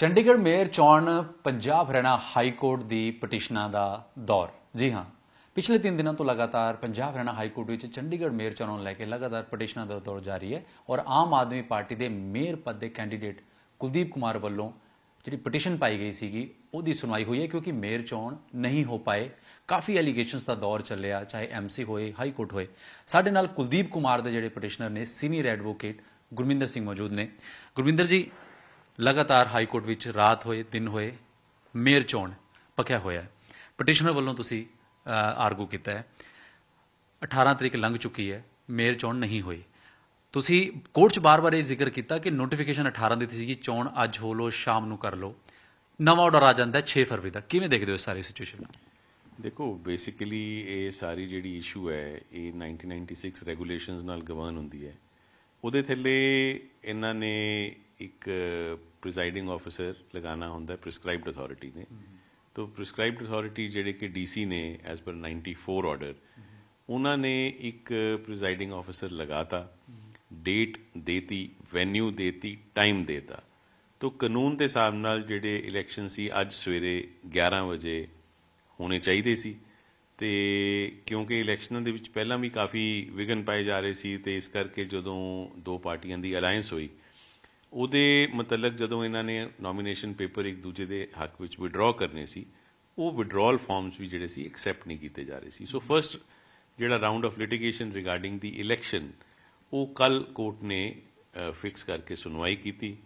Chandigarh mayor ਚੋਣ Punjab Haryana high court ਦੀ ਪਟੀਸ਼ਨਾਂ ਦਾ ਦੌਰ ਜੀ ਹਾਂ ਪਿਛਲੇ 3 ਦਿਨਾਂ ਤੋਂ ਲਗਾਤਾਰ ਪੰਜਾਬ ਹਰਿਆਣਾ ਹਾਈ ਕੋਰਟ ਵਿੱਚ ਚੰਡੀਗੜ੍ਹ ਮੇਅਰ ਚੋਣ ਲੈ ਕੇ ਲਗਾਤਾਰ ਪਟੀਸ਼ਨਾਂ ਦਾ ਦੌਰ ਜਾਰੀ ਹੈ ਔਰ ਆਮ ਆਦਮੀ ਪਾਰਟੀ ਦੇ ਮੇਅਰ ਪਦ ਦੇ ਕੈਂਡੀਡੇਟ ਕੁਲਦੀਪ ਕੁਮਾਰ ਵੱਲੋਂ ਜਿਹੜੀ ਪਟੀਸ਼ਨ ਪਾਈ ਗਈ ਸੀਗੀ ਉਹਦੀ ਸੁਣਵਾਈ ਹੋਈ ਹੈ ਕਿਉਂਕਿ ਮੇਅਰ ਚੋਣ ਨਹੀਂ ਹੋ ਪਾਏ ਕਾਫੀ ਅਲੀਗੇਸ਼ਨਸ ਦਾ ਦੌਰ ਚੱਲਿਆ ਚਾਹੇ ਐਮਸੀ ਹੋਏ ਹਾਈ ਕੋਰਟ ਹੋਏ ਸਾਡੇ ਨਾਲ ਕੁਲਦੀਪ ਕੁਮਾਰ ਦੇ ਜਿਹੜੇ ਪਟੀਸ਼ਨਰ ਨੇ ਸੀਨੀਅਰ ਐਡਵੋਕੇਟ ਗੁਰਮਿੰਦਰ ਸਿੰਘ ਮੌਜੂਦ ਨੇ ਗੁਰਮਿੰਦਰ ਜੀ ਲਗਾਤਾਰ ਹਾਈ ਕੋਰਟ ਵਿੱਚ ਰਾਤ ਹੋਏ ਦਿਨ ਹੋਏ ਮੇਰ ਚੋਣ ਪੱਕਿਆ ਹੋਇਆ ਪਟੀਸ਼ਨਰ ਵੱਲੋਂ ਤੁਸੀਂ ਆਰਗੂ ਕੀਤਾ ਹੈ 18 ਤਰੀਕ ਲੰਘ ਚੁੱਕੀ ਹੈ ਮੇਰ ਚੋਣ ਨਹੀਂ ਹੋਈ ਤੁਸੀਂ ਕੋਰਟ 'ਚ ਬਾਰ-ਬਾਰ ਇਹ ਜ਼ਿਕਰ ਕੀਤਾ ਕਿ ਨੋਟੀਫਿਕੇਸ਼ਨ 18 ਦਿੱਤੀ ਕਿ ਚੋਣ ਅੱਜ ਹੋ ਲੋ ਸ਼ਾਮ ਨੂੰ ਕਰ ਲੋ ਨਵਾਂ ਆਰਡਰ ਆ ਜਾਂਦਾ 6 ਫਰਵਰੀ ਦਾ ਕਿਵੇਂ ਦੇਖਦੇ ਹੋ ਸਾਰੀ ਸਿਚੁਏਸ਼ਨ ਦੇਖੋ ਬੇਸਿਕਲੀ ਇਹ ਸਾਰੀ ਜਿਹੜੀ ਇਸ਼ੂ ਹੈ ਇਹ 1996 ਰੈਗੂਲੇਸ਼ਨਸ ਨਾਲ ਗਵਰਨ ਹੁੰਦੀ ਹੈ ਉਹਦੇ ਥੱਲੇ ਇਹਨਾਂ ਨੇ ਇੱਕ ਪ੍ਰੈਜ਼ਾਈਡਿੰਗ ਆਫੀਸਰ ਲਗਾਣਾ ਹੁੰਦਾ ਪ੍ਰਿਸਕ੍ਰਾਈਬਡ ਅਥਾਰਟੀ ਨੇ ਤੋਂ ਪ੍ਰਿਸਕ੍ਰਾਈਬਡ ਅਥਾਰਟੀ ਜਿਹੜੇ ਕਿ ਡੀਸੀ ਨੇ ਐਸ ਪਰ 94 ਆਰਡਰ ਉਹਨਾਂ ਨੇ ਇੱਕ ਪ੍ਰੈਜ਼ਾਈਡਿੰਗ ਆਫੀਸਰ ਲਗਾਤਾ ਡੇਟ ਦੇਤੀ ਵੈਨਿਊ ਦੇਤੀ ਟਾਈਮ ਦੇਤਾ ਤੋਂ ਕਾਨੂੰਨ ਦੇ ਹਿਸਾਬ ਨਾਲ ਜਿਹੜੇ ਇਲੈਕਸ਼ਨ ਸੀ ਅੱਜ ਸਵੇਰੇ 11 ਵਜੇ ਹੋਣੇ ਚਾਹੀਦੇ ਸੀ ਤੇ ਕਿਉਂਕਿ ਇਲੈਕਸ਼ਨਾਂ ਦੇ ਵਿੱਚ ਪਹਿਲਾਂ ਵੀ ਕਾਫੀ ਵਿਗਨ ਪਾਏ ਜਾ ਰਹੇ ਸੀ ਤੇ ਇਸ ਕਰਕੇ ਜਦੋਂ ਦੋ ਪਾਰਟੀਆਂ ਦੀ ਅਲਾਈਅੰਸ ਹੋਈ ਉਹਦੇ ਮੁਤਲਕ ਜਦੋਂ ਇਹਨਾਂ ਨੇ ਨੋਮੀਨੇਸ਼ਨ ਪੇਪਰ ਇੱਕ ਦੂਜੇ ਦੇ ਹੱਕ ਵਿੱਚ ਵਿਡਰਾ ਕਰਨੇ ਸੀ ਉਹ ਵਿਡਰਾਅਲ ਫਾਰਮਸ ਵੀ ਜਿਹੜੇ ਸੀ ਐਕਸੈਪਟ ਨਹੀਂ ਕੀਤੇ ਜਾ ਰਹੇ ਸੀ ਸੋ ਫਰਸਟ ਜਿਹੜਾ ਰਾਉਂਡ ਆਫ ਲਿਟੀਗੇਸ਼ਨ ਰਿਗਾਰਡਿੰਗ ਦੀ ਇਲੈਕਸ਼ਨ ਉਹ ਕੱਲ ਕੋਰਟ ਨੇ ਫਿਕਸ ਕਰਕੇ ਸੁਣਵਾਈ ਕੀਤੀ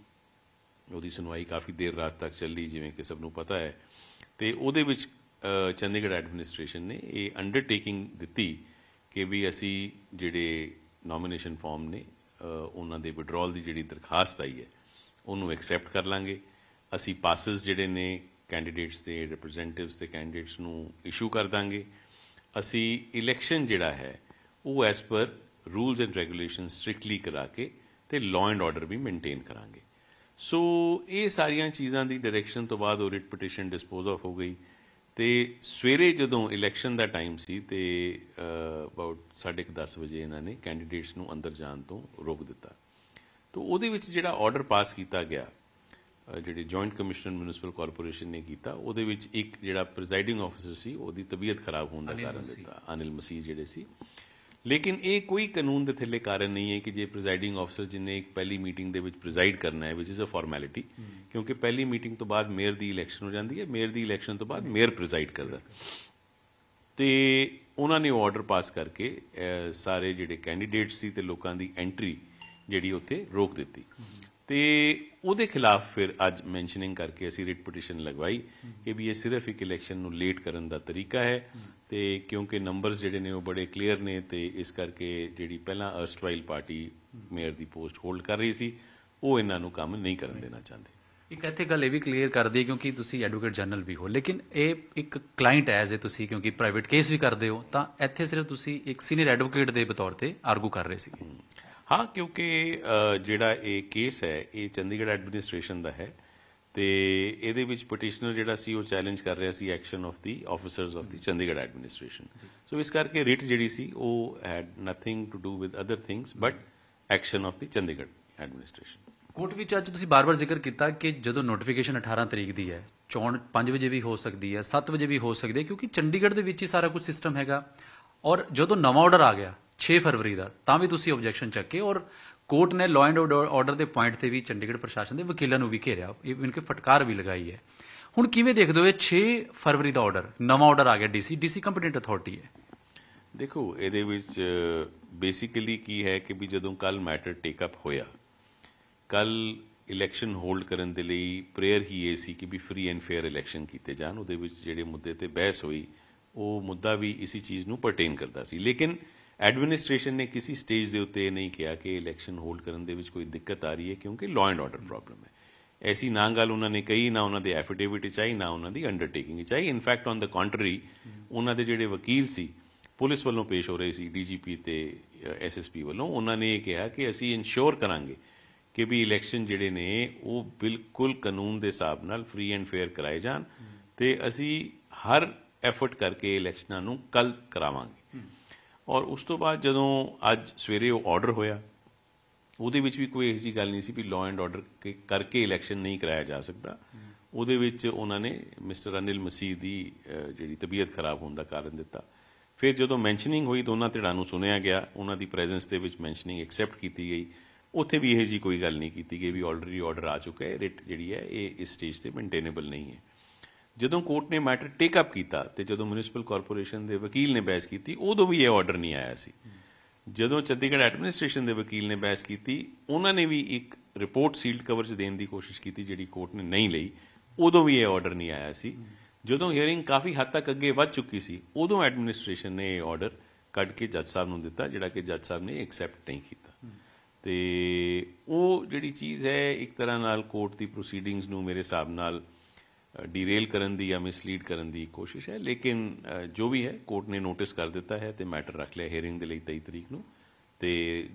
ਉਹਦੀ ਸੁਣਵਾਈ ਕਾਫੀ ਦੇਰ ਰਾਤ ਤੱਕ ਚੱਲੀ ਜਿਵੇਂ ਕਿ ਸਭ ਨੂੰ ਪਤਾ ਹੈ ਤੇ ਉਹਦੇ ਵਿੱਚ ਚੰਡੀਗੜ੍ਹ ਐਡਮਿਨਿਸਟ੍ਰੇਸ਼ਨ ਨੇ ਇਹ ਅੰਡਰਟੇਕਿੰਗ ਦਿੱਤੀ ਕਿ ਵੀ ਅਸੀਂ ਜਿਹੜੇ ਨੋਮੀਨੇਸ਼ਨ ਫਾਰਮ ਨੇ ਉਹਨਾਂ ਦੇ ਵਿਡਰੋਲ ਦੀ ਜਿਹੜੀ ਦਰਖਾਸਤ ਆਈ ਹੈ ਉਹਨੂੰ ਐਕਸੈਪਟ ਕਰ ਲਾਂਗੇ ਅਸੀਂ ਪਾਸਸ ਜਿਹੜੇ ਨੇ ਕੈਂਡੀਡੇਟਸ ਦੇ ਰਿਪਰੈਜ਼ੈਂਟੇਟਿਵਸ ਤੇ ਕੈਂਡੀਡੇਟਸ ਨੂੰ ਇਸ਼ੂ ਕਰ ਦਾਂਗੇ ਅਸੀਂ ਇਲੈਕਸ਼ਨ ਜਿਹੜਾ ਹੈ ਉਹ as per rules and regulation strictly ਕਰਾ ਕੇ ਤੇ ਲਾਅ ਐਂਡ ਆਰਡਰ ਵੀ ਮੇਨਟੇਨ ਕਰਾਂਗੇ ਸੋ ਇਹ ਸਾਰੀਆਂ ਚੀਜ਼ਾਂ ਦੀ ਡਾਇਰੈਕਸ਼ਨ ਤੋਂ ਬਾਅਦ ਉਹ ਰਿਟ ਪਟੀਸ਼ਨ ਡਿਸਪੋਜ਼ ਆਫ ਹੋ ਗਈ ਤੇ ਸਵੇਰੇ ਜਦੋਂ ਇਲੈਕਸ਼ਨ ਦਾ ਟਾਈਮ ਸੀ ਤੇ ਅਬਾਊਟ 10:30 ਵਜੇ ਇਹਨਾਂ ਨੇ ਕੈਂਡੀਡੇਟਸ ਨੂੰ ਅੰਦਰ ਜਾਣ ਤੋਂ ਰੋਕ ਦਿੱਤਾ ਤੋਂ ਉਹਦੇ ਵਿੱਚ ਜਿਹੜਾ ਆਰਡਰ ਪਾਸ ਕੀਤਾ ਗਿਆ ਜਿਹੜੇ ਜੁਆਇੰਟ ਕਮਿਸ਼ਨਰ ਮਿਊਨਿਸਪਲ ਕਾਰਪੋਰੇਸ਼ਨ ਨੇ ਕੀਤਾ ਉਹਦੇ ਵਿੱਚ ਇੱਕ ਜਿਹੜਾ ਪ੍ਰੈਜ਼ਾਈਡਿੰਗ ਆਫੀਸਰ ਸੀ ਉਹਦੀ ਤਬੀਅਤ ਖਰਾਬ ਹੋਣ ਦਾ ਕਾਰਨ ਦਿੱਤਾ ਅਨਿਲ ਮਸੀਹ ਜਿਹੜੇ ਸੀ ਲੇਕਿਨ ਇਹ ਕੋਈ ਕਾਨੂੰਨ ਦੇ ਥੱਲੇ ਕਾਰਨ ਨਹੀਂ ਹੈ ਕਿ ਜੇ ਪ੍ਰੈਜ਼ਾਈਡਿੰਗ ਅਫਸਰ ਜਿਨੇ ਇੱਕ ਪਹਿਲੀ ਮੀਟਿੰਗ ਦੇ ਵਿੱਚ ਪ੍ਰੈਜ਼ਾਈਡ ਕਰਨਾ ਹੈ ਵਿਚ ਇਜ਼ ਅ ਫਾਰਮੈਲਿਟੀ ਕਿਉਂਕਿ ਪਹਿਲੀ ਮੀਟਿੰਗ ਤੋਂ ਬਾਅਦ ਮੇਅਰ ਦੀ ਇਲੈਕਸ਼ਨ ਹੋ ਜਾਂਦੀ ਹੈ ਮੇਅਰ ਦੀ ਇਲੈਕਸ਼ਨ ਤੋਂ ਬਾਅਦ ਮੇਅਰ ਪ੍ਰੈਜ਼ਾਈਡ ਕਰਦਾ ਤੇ ਉਹਨਾਂ ਨੇ ਆਰਡਰ ਪਾਸ ਕਰਕੇ ਸਾਰੇ ਜਿਹੜੇ ਕੈਂਡੀਡੇਟਸ ਸੀ ਤੇ ਲੋਕਾਂ ਦੀ ਐਂਟਰੀ ਜਿਹੜੀ ਉੱਥੇ ਰੋਕ ਦਿੱਤੀ ਤੇ ਉਹਦੇ ਖਿਲਾਫ ਫਿਰ ਅੱਜ ਮੈਂਸ਼ਨਿੰਗ ਕਰਕੇ ਅਸੀਂ ਰਿਟ ਪਟੀਸ਼ਨ ਲਗਵਾਈ ਕਿ ਵੀ ਇਹ ਸਿਰਫ ਇੱਕ ਇਲੈਕਸ਼ਨ ਨੂੰ ਲੇਟ ਕਰਨ ਦਾ ਤਰੀਕਾ ਹੈ ਤੇ ਕਿਉਂਕਿ ਨੰਬਰਸ ਜਿਹੜੇ ਨੇ ਉਹ ਬੜੇ ਕਲੀਅਰ ਨੇ ਤੇ ਇਸ ਕਰਕੇ ਜਿਹੜੀ ਪਹਿਲਾਂ ਅਰਸਟਵਾਈਲ ਪਾਰਟੀ ਮੇਅਰ ਦੀ ਪੋਸਟ ਹੋਲਡ ਕਰ ਰਹੀ ਸੀ ਉਹ ਇਹਨਾਂ ਨੂੰ ਕੰਮ ਨਹੀਂ ਕਰਨ ਦੇਣਾ ਚਾਹੁੰਦੇ ਇੱਕ ਇੱਥੇ ਗੱਲ ਇਹ ਵੀ ਕਲੀਅਰ ਕਰ ਦਈਏ ਕਿਉਂਕਿ ਤੁਸੀਂ ਐਡਵੋਕੇਟ ਜਨਰਲ ਵੀ ਹੋ ਲੇਕਿਨ ਇਹ ਇੱਕ ਕਲਾਇੰਟ ਐਜ਼ ਹੈ ਤੁਸੀਂ ਕਿਉਂਕਿ ਪ੍ਰਾਈਵੇਟ ਕੇਸ ਵੀ ਕਰਦੇ ਹੋ ਤਾਂ ਇੱਥੇ ਸਿਰਫ ਤੁਸੀਂ ਇੱਕ ਸੀਨੀਅਰ ਐਡਵੋਕੇਟ ਦੇ ਬਤੌਰ ਤੇ ਆਰਗੂ ਕਰ ਰਹੇ ਸੀ ਹਾਂ ਕਿਉਂਕਿ ਜਿਹੜਾ ਇਹ ਕੇਸ ਹੈ ਇਹ ਚੰਡੀਗੜ੍ਹ ਐਡਮਿਨਿਸਟ੍ਰੇਸ਼ਨ ਦਾ ਹੈ ਤੇ ਇਹਦੇ ਵਿੱਚ ਪਟੀਸ਼ਨਰ ਜਿਹੜਾ ਸੀ ਉਹ ਚੈਲੰਜ ਕਰ ਰਿਹਾ ਸੀ action of the officers of the Chandigarh administration so ਇਸ ਕਰਕੇ ਰਿਟ ਜਿਹੜੀ ਸੀ ਉਹ had nothing to do with other things but action of the Chandigarh administration court ਵਿੱਚ ਅੱਜ ਤੁਸੀਂ ਬਾਰ-ਬਾਰ ਜ਼ਿਕਰ ਕੀਤਾ ਕਿ ਜਦੋਂ ਨੋਟੀਫਿਕੇਸ਼ਨ 18 ਤਰੀਕ ਦੀ ਹੈ ਚੋਣ 5 ਵਜੇ ਵੀ ਹੋ ਸਕਦੀ ਹੈ 7 ਵਜੇ ਵੀ ਹੋ ਸਕਦੀ ਹੈ ਕਿਉਂਕਿ ਚੰਡੀਗੜ੍ਹ ਦੇ ਵਿੱਚ ਹੀ ਸਾਰਾ ਕੁਝ ਸਿਸਟਮ ਹੈਗਾ ਔਰ ਜਦੋਂ ਨਵਾਂ ਆਰਡਰ ਆ ਗਿਆ 6 ਫਰਵਰੀ ਦਾ ਤਾਂ ਵੀ ਤੁਸੀਂ ਆਬਜੈਕਸ਼ਨ ਚੱਕੇ ਔਰ ਕੋਰਟ ਨੇ ਲਾਅ ਐਂਡ ਆਰਡਰ ਦੇ ਪੁਆਇੰਟ ਤੇ ਵੀ ਚੰਡੀਗੜ੍ਹ ਪ੍ਰਸ਼ਾਸਨ ਦੇ ਵਕੀਲਾਂ ਨੂੰ ਵੀ ਘੇਰਿਆ ਇਵਨ ਕਿ ਫਟਕਾਰ ਵੀ ਲਗਾਈ ਹੈ ਹੁਣ ਕਿਵੇਂ ਦੇਖਦੇ ਹੋ ਇਹ 6 ਫਰਵਰੀ ਦਾ ਆਰਡਰ ਨਵਾਂ ਆਰਡਰ ਆ ਗਿਆ ਡੀਸੀ ਡੀਸੀ ਕੰਪੀਟੈਂਟ ਅਥਾਰਟੀ ਹੈ ਦੇਖੋ ਇਹਦੇ ਵਿੱਚ ਬੇਸਿਕਲੀ ਕੀ ਹੈ ਕਿ ਵੀ ਜਦੋਂ ਕੱਲ ਮੈਟਰ ਟੇਕ ਅਪ ਹੋਇਆ ਕੱਲ ਇਲੈਕਸ਼ਨ ਹੋਲਡ ਕਰਨ ਦੇ ਲਈ ਪ੍ਰੇਅਰ ਹੀ ਇਹ ਸੀ ਕਿ ਵੀ ਫ੍ਰੀ ਐਂਡ ਫੇਅਰ ਇਲੈਕਸ਼ਨ ਕੀਤੇ ਜਾਣ ਉਹਦੇ ਵਿੱਚ ਜਿਹੜੇ ਮੁੱਦੇ ਤੇ ਬਹਿਸ ਹੋਈ ਉਹ ਮੁੱਦਾ ਵੀ ਇਸੇ ਚੀਜ਼ ਨੂੰ ਪਰਟੇਨ ਕਰਦਾ ਸੀ ਲੇਕਿਨ ਐਡਮਿਨਿਸਟ੍ਰੇਸ਼ਨ ਨੇ ਕਿਸੇ ਸਟੇਜ ਦੇ ਉੱਤੇ ਨਹੀਂ ਕਿਹਾ ਕਿ ਇਲੈਕਸ਼ਨ ਹੋਲਡ ਕਰਨ ਦੇ ਵਿੱਚ ਕੋਈ ਦਿੱਕਤ ਆ ਰਹੀ ਹੈ ਕਿਉਂਕਿ ਲਾਅ ਐਂਡ ਆਰਡਰ ਪ੍ਰੋਬਲਮ ਹੈ ਐਸੀ ਨਾ ਗੱਲ ਉਹਨਾਂ ਨੇ ਕਹੀ ਨਾ ਉਹਨਾਂ ਦੇ ਐਫੀਡੇਵਿਟ ਚਾਹੀ ਨਾ ਉਹਨਾਂ ਦੀ ਅੰਡਰਟੇਕਿੰਗ ਚਾਹੀ ਇਨਫੈਕਟ ਔਨ ਦਾ ਕੰਟਰੀ ਉਹਨਾਂ ਦੇ ਜਿਹੜੇ ਵਕੀਲ ਸੀ ਪੁਲਿਸ ਵੱਲੋਂ ਪੇਸ਼ ਹੋ ਰਹੇ ਸੀ ਡੀਜੀਪੀ ਤੇ ਐਸਐਸਪੀ ਵੱਲੋਂ ਉਹਨਾਂ ਨੇ ਇਹ ਕਿਹਾ ਕਿ ਅਸੀਂ ਇਨਸ਼ੋਰ ਕਰਾਂਗੇ ਕਿ ਵੀ ਇਲੈਕਸ਼ਨ ਜਿਹੜੇ ਨੇ ਉਹ ਬਿਲਕੁਲ ਕਾਨੂੰਨ ਦੇ ਹਿਸਾਬ ਨਾਲ ਫ੍ਰੀ ਐਂਡ ਫੇਅਰ ਕਰਾਏ ਜਾਣ ਤੇ ਅਸੀਂ ਹਰ ਐਫਰਟ ਕਰਕੇ ਇਲੈਕਸ਼ਨਾਂ ਨੂੰ ਕੱਲ ਕਰਾਵਾਂਗੇ ਔਰ ਉਸ ਤੋਂ ਬਾਅਦ ਜਦੋਂ ਅੱਜ ਸਵੇਰੇ ਉਹ ਆਰਡਰ ਹੋਇਆ ਉਹਦੇ ਵਿੱਚ ਵੀ ਕੋਈ ਇਸ ਜੀ ਗੱਲ ਨਹੀਂ ਸੀ ਵੀ ਲਾਅ ਐਂਡ ਆਰਡਰ ਕਰਕੇ ਇਲੈਕਸ਼ਨ ਨਹੀਂ ਕਰਾਇਆ ਜਾ ਸਕਦਾ ਉਹਦੇ ਵਿੱਚ ਉਹਨਾਂ ਨੇ ਮਿਸਟਰ ਅਨਿਲ ਮਸੀਹ ਦੀ ਜਿਹੜੀ ਤਬੀਅਤ ਖਰਾਬ ਹੋਣ ਦਾ ਕਾਰਨ ਦਿੱਤਾ ਫਿਰ ਜਦੋਂ ਮੈਂਸ਼ਨਿੰਗ ਹੋਈ ਦੋਨਾਂ ਧਿਰਾਂ ਨੂੰ ਸੁਣਿਆ ਗਿਆ ਉਹਨਾਂ ਦੀ ਪ੍ਰੈਜ਼ੈਂਸ ਦੇ ਵਿੱਚ ਮੈਂਸ਼ਨਿੰਗ ਐਕਸੈਪਟ ਕੀਤੀ ਗਈ ਉੱਥੇ ਵੀ ਇਹ ਜੀ ਕੋਈ ਗੱਲ ਨਹੀਂ ਕੀਤੀ ਗਈ ਵੀ ਆਲਰੇਡੀ ਆਰਡਰ ਆ ਚੁੱਕਾ ਹੈ ਰਿਟ ਜਿਹੜੀ ਹੈ ਇਹ ਇਸ ਸਟੇਜ ਤੇ ਮੇਨਟੇਨੇਬਲ ਨਹੀਂ ਹੈ ਜਦੋਂ ਕੋਰਟ ਨੇ ਮੈਟਰ ਟੇਕ ਅਪ ਕੀਤਾ ਤੇ ਜਦੋਂ ਮਿਊਨਿਸਪਲ ਕਾਰਪੋਰੇਸ਼ਨ ਦੇ ਵਕੀਲ ਨੇ ਬਹਿਸ ਕੀਤੀ ਉਦੋਂ ਵੀ ਇਹ ਆਰਡਰ ਨਹੀਂ ਆਇਆ ਸੀ ਜਦੋਂ ਚੰਡੀਗੜ੍ਹ ਐਡਮਿਨਿਸਟ੍ਰੇਸ਼ਨ ਦੇ ਵਕੀਲ ਨੇ ਬਹਿਸ ਕੀਤੀ ਉਹਨਾਂ ਨੇ ਵੀ ਇੱਕ ਰਿਪੋਰਟ ਸੀਲਡ ਕਵਰ 'ਚ ਦੇਣ ਦੀ ਕੋਸ਼ਿਸ਼ ਕੀਤੀ ਜਿਹੜੀ ਕੋਰਟ ਨੇ ਨਹੀਂ ਲਈ ਉਦੋਂ ਵੀ ਇਹ ਆਰਡਰ ਨਹੀਂ ਆਇਆ ਸੀ ਜਦੋਂ ਹੀਅਰਿੰਗ ਕਾਫੀ ਹੱਦ ਤੱਕ ਅੱਗੇ ਵੱਧ ਚੁੱਕੀ ਸੀ ਉਦੋਂ ਐਡਮਿਨਿਸਟ੍ਰੇਸ਼ਨ ਨੇ ਇਹ ਆਰਡਰ ਕੱਢ ਕੇ ਜੱਜ ਸਾਹਿਬ ਨੂੰ ਦਿੱਤਾ ਜਿਹੜਾ ਕਿ ਜੱਜ ਸਾਹਿਬ ਨੇ ਐਕਸੈਪਟ ਨਹੀਂ ਕੀਤਾ ਤੇ ਉਹ ਜਿਹੜੀ ਚੀਜ਼ ਹੈ ਇੱਕ ਤਰ੍ਹਾਂ ਨਾਲ ਕੋਰਟ ਦੀ ਪ੍ਰੋਸੀਡਿੰਗਸ ਨੂੰ ਮੇਰੇ ਹਿਸਾਬ ਨਾਲ ਡੀਰੇਲ ਕਰਨ ਦੀ ਜਾਂ ਮਿਸਲੀਡ ਕਰਨ ਦੀ ਕੋਸ਼ਿਸ਼ ਹੈ ਲੇਕਿਨ ਜੋ ਵੀ ਹੈ ਕੋਰਟ ਨੇ ਨੋਟਿਸ ਕਰ ਦਿੱਤਾ ਹੈ ਤੇ ਮੈਟਰ ਰੱਖ ਲਿਆ ਹੀਅਰਿੰਗ ਦੇ ਲਈ 23 ਤਰੀਕ ਨੂੰ ਤੇ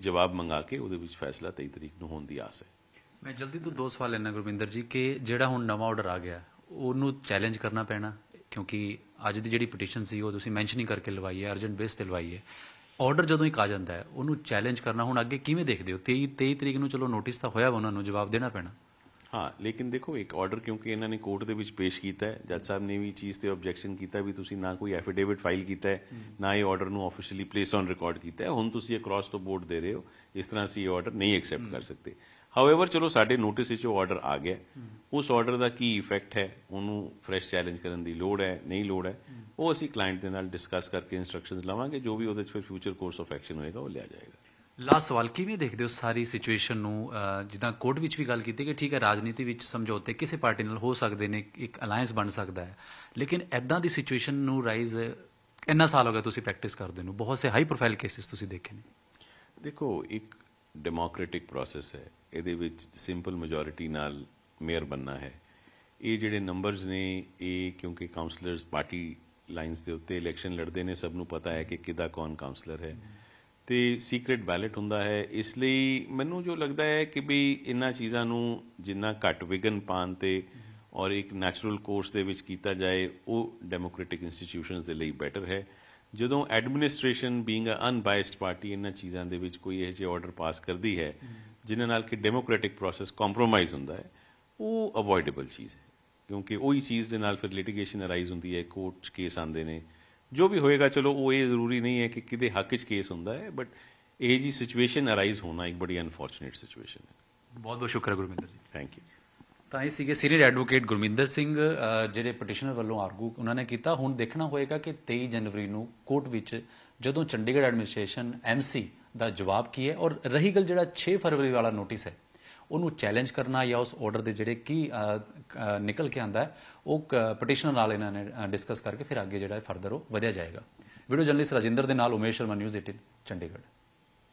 ਜਵਾਬ ਮੰਗਾ ਕੇ ਉਹਦੇ ਵਿੱਚ ਫੈਸਲਾ 23 ਤਰੀਕ ਨੂੰ ਹੋਣ ਦੀ ਆਸ ਹੈ ਮੈਂ ਜਲਦੀ ਤੋਂ ਦੋ ਸਵਾਲ ਲੈਣਾ ਗੁਰਵਿੰਦਰ ਜੀ ਕਿ ਜਿਹੜਾ ਹੁਣ ਨਵਾਂ ਆਰਡਰ ਆ ਗਿਆ ਉਹਨੂੰ ਚੈਲੰਜ ਕਰਨਾ ਪੈਣਾ ਕਿਉਂਕਿ ਅੱਜ ਦੀ ਜਿਹੜੀ ਪਟੀਸ਼ਨ ਸੀ ਉਹ ਤੁਸੀਂ ਮੈਂਸ਼ਨ ਹੀ ਕਰਕੇ ਲਵਾਈ ਹੈ ਅਰਜੈਂਟ ਬੇਸ ਤੇ ਲਵਾਈ ਹੈ ਆਰਡਰ ਜਦੋਂ ਹੀ ਆ ਜਾਂਦਾ ਹੈ ਉਹਨੂੰ ਚੈਲੰਜ ਕਰਨਾ ਹੁਣ ਅੱਗੇ ਕਿਵੇਂ ਦੇਖਦੇ ਹੋ 23 23 ਤਰੀਕ ਨੂੰ ਚਲੋ ਨੋਟਿਸ ਤਾਂ ਹੋਇਆ ਉਹਨਾਂ ਨੂੰ ਜਵਾਬ ਦੇਣਾ ਪੈਣਾ ਹਾਂ ਲੇਕਿਨ ਦੇਖੋ ਇੱਕ ਆਰਡਰ ਕਿਉਂਕਿ ਇਹਨਾਂ ਨੇ ਕੋਰਟ ਦੇ ਵਿੱਚ ਪੇਸ਼ ਕੀਤਾ ਹੈ ਜੱਜ ਸਾਹਿਬ ਨੇ ਵੀ ਚੀਜ਼ ਤੇ ਆਬਜੈਕਸ਼ਨ ਕੀਤਾ ਵੀ ਤੁਸੀਂ ਨਾ ਕੋਈ ਐਫੀਡੇਵਿਟ ਫਾਈਲ ਕੀਤਾ ਹੈ ਨਾ ਇਹ ਆਰਡਰ ਨੂੰ ਆਫੀਸ਼ੀਅਲੀ ਪਲੇਸ ਔਨ ਰਿਕਾਰਡ ਕੀਤਾ ਹੈ ਹੁਣ ਤੁਸੀਂ ਇਹ ਕ੍ਰਾਸ ਤੋਂ ਬੋਰਡ ਦੇ ਰਹੇ ਹੋ ਇਸ ਤਰ੍ਹਾਂ ਸੀ ਇਹ ਆਰਡਰ ਨਹੀਂ ਐਕਸੈਪਟ ਕਰ ਸਕਦੇ ਹਾਊਏਵਰ ਚਲੋ ਸਾਡੇ ਨੋਟਿਸ ਵਿੱਚ ਉਹ ਆਰਡਰ ਆ ਗਿਆ ਉਸ ਆਰਡਰ ਦਾ ਕੀ ਇਫੈਕਟ ਹੈ ਉਹਨੂੰ ਫਰੈਸ਼ ਚੈਲੰਜ ਕਰਨ ਦੀ ਲੋੜ ਹੈ ਨਹੀਂ ਲੋੜ ਹੈ ਉਹ ਅਸੀਂ ਕਲਾਇੰਟ ਦੇ ਨਾਲ ਡਿਸਕਸ ਕਰਕੇ ਇਨਸਟਰਕਸ਼ਨਸ ਲਵਾਂਗੇ ਜੋ ਵੀ ਉਹਦੇ ਵਿੱਚ ਫਿਰ ਫਿਊਚਰ ਕੋਰਸ ਆਫ ਐਕਸ਼ਨ ਹੋਏਗਾ ਉਹ ਲਿਆ ਜਾਏਗਾ ਲਾਸਟ ਸਵਾਲ ਕਿਵੇਂ ਦੇਖਦੇ ਹੋ ਸਾਰੀ ਸਿਚੁਏਸ਼ਨ ਨੂੰ ਜਿੱਦਾਂ ਕੋਰਟ ਵਿੱਚ ਵੀ ਗੱਲ ਕੀਤੀ ਕਿ ਠੀਕ ਹੈ ਰਾਜਨੀਤੀ ਵਿੱਚ ਸਮਝੌਤੇ ਕਿਸੇ ਪਾਰਟੀ ਨਾਲ ਹੋ ਸਕਦੇ ਨੇ ਇੱਕ ਅਲਾਈਅੰਸ ਬਣ ਸਕਦਾ ਹੈ ਲੇਕਿਨ ਐਦਾਂ ਦੀ ਸਿਚੁਏਸ਼ਨ ਨੂੰ ਰਾਈਜ਼ ਇੰਨਾ ਸਾਲ ਹੋ ਗਿਆ ਤੁਸੀਂ ਪ੍ਰੈਕਟਿਸ ਕਰਦੇ ਨੂੰ ਬਹੁਤ ਸੇ ਹਾਈ ਪ੍ਰੋਫਾਈਲ ਕੇਸਿਸ ਤੁਸੀਂ ਦੇਖੇ ਨੇ ਦੇਖੋ ਇੱਕ ਡੈਮੋਕ੍ਰੈਟਿਕ ਪ੍ਰੋਸੈਸ ਹੈ ਇਹਦੇ ਵਿੱਚ ਸਿੰਪਲ ਮੈਜੋਰਿਟੀ ਨਾਲ ਮੇਅਰ ਬੰਨਾ ਹੈ ਇਹ ਜਿਹੜੇ ਨੰਬਰਸ ਨੇ ਇਹ ਕਿਉਂਕਿ ਕਾਉਂਸਲਰਸ ਪਾਰਟੀ ਲਾਈਨਸ ਦੇ ਉੱਤੇ ਇਲੈਕਸ਼ਨ ਲੜਦੇ ਨੇ ਸਭ ਨੂੰ ਪਤਾ ਹੈ ਕਿ ਕਿਦਾ ਕੌਣ ਕਾਉਂਸਲਰ ਹੈ ਤੇ ਸੀਕ੍ਰੀਟ ਬੈਲਟ ਹੁੰਦਾ ਹੈ ਇਸ ਲਈ ਮੈਨੂੰ ਜੋ ਲੱਗਦਾ ਹੈ ਕਿ ਵੀ ਇਨ੍ਹਾਂ ਚੀਜ਼ਾਂ ਨੂੰ ਜਿੰਨਾ ਘੱਟ ਵਿਗਨ ਪਾਣ ਤੇ ਔਰ ਇੱਕ ਨੈਚੁਰਲ ਕੋਰਸ ਦੇ ਵਿੱਚ ਕੀਤਾ ਜਾਏ ਉਹ ਡੈਮੋਕ੍ਰੈਟਿਕ ਇੰਸਟੀਟਿਊਸ਼ਨਸ ਦੇ ਲਈ ਬੈਟਰ ਹੈ ਜਦੋਂ administration being a unbiased party ਇਨ੍ਹਾਂ ਚੀਜ਼ਾਂ ਦੇ ਵਿੱਚ ਕੋਈ ਇਹੋ ਜਿਹੇ ਆਰਡਰ ਪਾਸ ਕਰਦੀ ਹੈ ਜਿਨ੍ਹਾਂ ਨਾਲ ਕਿ ਡੈਮੋਕ੍ਰੈਟਿਕ ਪ੍ਰੋਸੈਸ ਕੰਪਰੋਮਾਈਜ਼ ਹੁੰਦਾ ਹੈ ਉਹ ਅਵੋਇਡੇਬਲ ਚੀਜ਼ ਹੈ ਕਿਉਂਕਿ ਉਹੀ ਚੀਜ਼ ਦੇ ਨਾਲ ਫਿਰ ਲਿਟੀਗੇਸ਼ਨ ਅਰਾਈਜ਼ ਹੁੰਦੀ ਹੈ ਕੋਰਟ ਕੇਸ ਆਉਂਦੇ ਨੇ ਜੋ ਵੀ ਹੋਏਗਾ ਚਲੋ ਉਹ ਇਹ ਜ਼ਰੂਰੀ ਨਹੀਂ ਹੈ ਕਿ ਕਿਦੇ ਹੱਕ 'ਚ ਕੇਸ ਹੁੰਦਾ ਹੈ ਬਟ ਇਹ ਜੀ ਸਿਚੁਏਸ਼ਨ ਅਰਾਈਜ਼ ਹੋਣਾ ਇੱਕ ਬੜੀ ਅਨਫੋਰਚੂਨੇਟ ਸਿਚੁਏਸ਼ਨ ਹੈ ਬਹੁਤ ਬਹੁਤ ਸ਼ੁਕਰ ਗੁਰਮਿੰਦਰ ਜੀ ਥੈਂਕ ਯੂ ਤਾਂ ਇਹ ਸੀਗੇ ਸੀਨੀਅਰ ਐਡਵੋਕੇਟ ਗੁਰਮਿੰਦਰ ਸਿੰਘ ਜਿਹੜੇ ਪਟੀਸ਼ਨਰ ਵੱਲੋਂ ਆਰਗੂ ਉਹਨਾਂ ਨੇ ਕੀਤਾ ਹੁਣ ਦੇਖਣਾ ਹੋਏਗਾ ਕਿ 23 ਜਨਵਰੀ ਨੂੰ ਕੋਰਟ ਵਿੱਚ ਜਦੋਂ ਚੰਡੀਗੜ੍ਹ ਐਡਮਿਨਿਸਟ੍ਰੇਸ਼ਨ ਐਮਸੀ ਦਾ ਜਵਾਬ ਕੀ ਹੈ ਔਰ ਰਹੀ ਗੱਲ ਜਿਹੜਾ 6 ਫਰਵਰੀ ਵਾਲਾ ਨੋਟਿਸ ਹੈ ਉਹਨੂੰ ਚੈਲੰਜ ਕਰਨਾ ਜਾਂ ਉਸ ਆਰਡਰ ਦੇ ਜਿਹੜੇ ਕੀ ਨਿਕਲ ਕੇ ਆਂਦਾ ਉਹ ਪਟੀਸ਼ਨਰ ਨਾਲ ਇਹਨਾਂ ਨੇ ਡਿਸਕਸ ਕਰਕੇ ਫਿਰ ਅੱਗੇ ਜਿਹੜਾ ਫਰਦਰ ਉਹ ਵਧਿਆ ਜਾਏਗਾ ਵੀਡੀਓ ਜਰਨਲਿਸਟ ਰਾਜਿੰਦਰ ਦੇ ਨਾਲ ਉਮੇਸ਼ ਸ਼ਰਮਾ ਨਿਊਜ਼ 18 ਚੰਡੀਗੜ੍ਹ